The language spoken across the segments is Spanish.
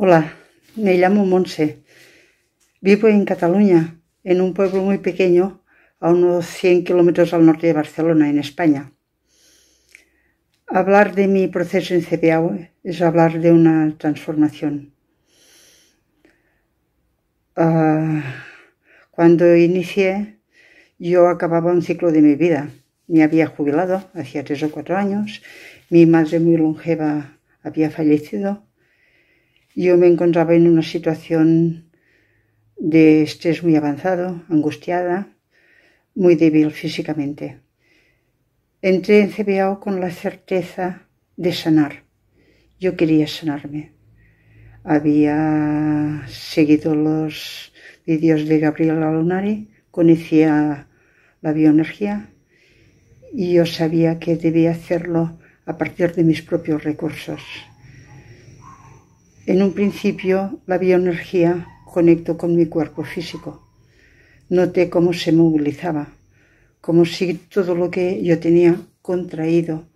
Hola, me llamo Monse. Vivo en Cataluña, en un pueblo muy pequeño, a unos 100 kilómetros al norte de Barcelona, en España. Hablar de mi proceso en CPA es hablar de una transformación. Ah, cuando inicié, yo acababa un ciclo de mi vida. Me había jubilado hacía tres o cuatro años, mi madre muy longeva había fallecido yo me encontraba en una situación de estrés muy avanzado, angustiada, muy débil físicamente. Entré en CBAO con la certeza de sanar. Yo quería sanarme. Había seguido los vídeos de Gabriela Lunari, conocía la bioenergía y yo sabía que debía hacerlo a partir de mis propios recursos. En un principio, la bioenergía conectó con mi cuerpo físico. Noté cómo se movilizaba, como si todo lo que yo tenía contraído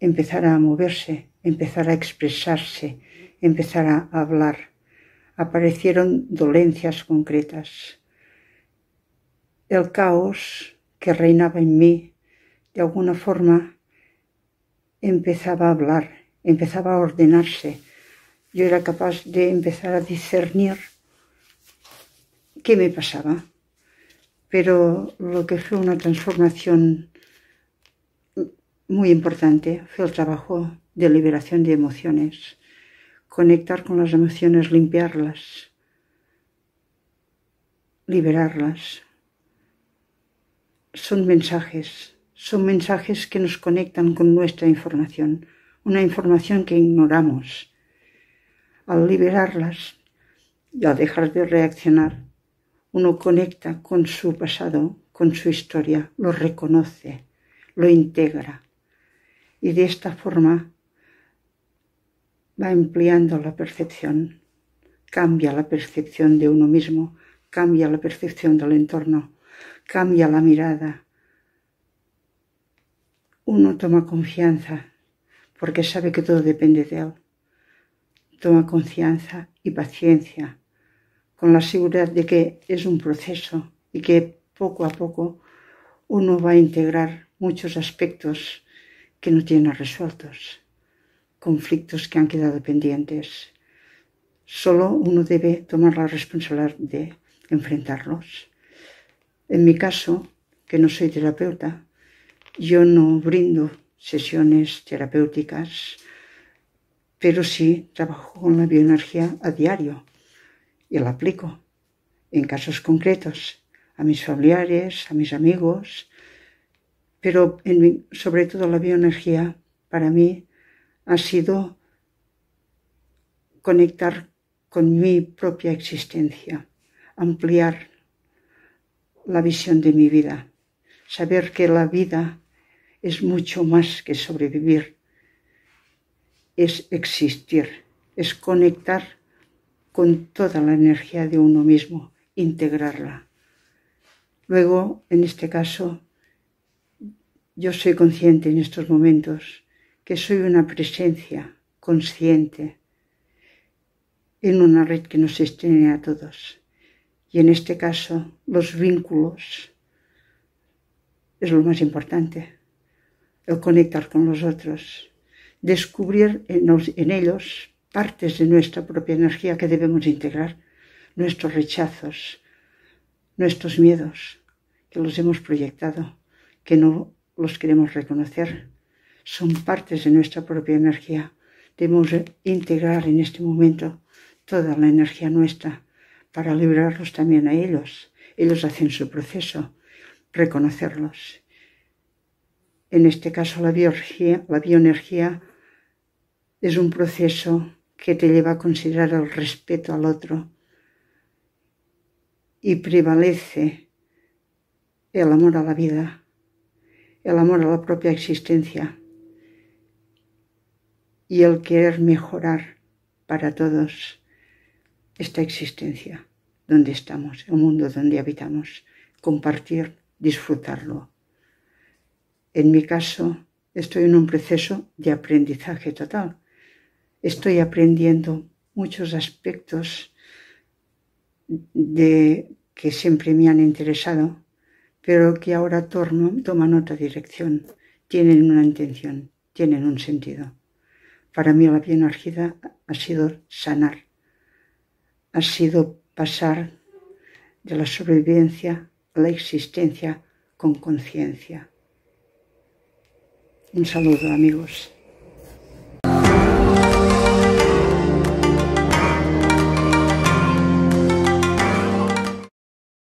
empezara a moverse, empezara a expresarse, empezara a hablar. Aparecieron dolencias concretas. El caos que reinaba en mí, de alguna forma, empezaba a hablar, empezaba a ordenarse, yo era capaz de empezar a discernir qué me pasaba. Pero lo que fue una transformación muy importante fue el trabajo de liberación de emociones, conectar con las emociones, limpiarlas, liberarlas. Son mensajes, son mensajes que nos conectan con nuestra información, una información que ignoramos al liberarlas y al dejar de reaccionar, uno conecta con su pasado, con su historia, lo reconoce, lo integra y de esta forma va ampliando la percepción, cambia la percepción de uno mismo, cambia la percepción del entorno, cambia la mirada. Uno toma confianza porque sabe que todo depende de él. Toma confianza y paciencia, con la seguridad de que es un proceso y que poco a poco uno va a integrar muchos aspectos que no tiene resueltos, conflictos que han quedado pendientes. Solo uno debe tomar la responsabilidad de enfrentarlos. En mi caso, que no soy terapeuta, yo no brindo sesiones terapéuticas pero sí trabajo con la bioenergía a diario y la aplico en casos concretos, a mis familiares, a mis amigos, pero sobre todo la bioenergía para mí ha sido conectar con mi propia existencia, ampliar la visión de mi vida, saber que la vida es mucho más que sobrevivir es existir, es conectar con toda la energía de uno mismo, integrarla. Luego, en este caso, yo soy consciente en estos momentos que soy una presencia consciente en una red que nos extiende a todos. Y en este caso, los vínculos es lo más importante, el conectar con los otros, descubrir en, ellos partes de nuestra propia energía que debemos integrar, nuestros rechazos, nuestros miedos, que los hemos proyectado, que no los queremos reconocer. Son partes de nuestra propia energía. Debemos integrar en este momento toda la energía nuestra para librarlos también a ellos. Ellos hacen su proceso, reconocerlos. En este caso la la bioenergía es un proceso que te lleva a considerar el respeto al otro y prevalece el amor a la vida, el amor a la propia existencia y el querer mejorar para todos esta existencia donde estamos, el mundo donde habitamos, compartir, disfrutarlo. En mi caso, estoy en un proceso de aprendizaje total estoy aprendiendo muchos aspectos de, que siempre me han interesado, pero que ahora toman otra dirección, tienen una intención, tienen un sentido. Para mí la bienargida ha sido sanar, ha sido pasar de la sobrevivencia a la existencia con conciencia. Un saludo amigos.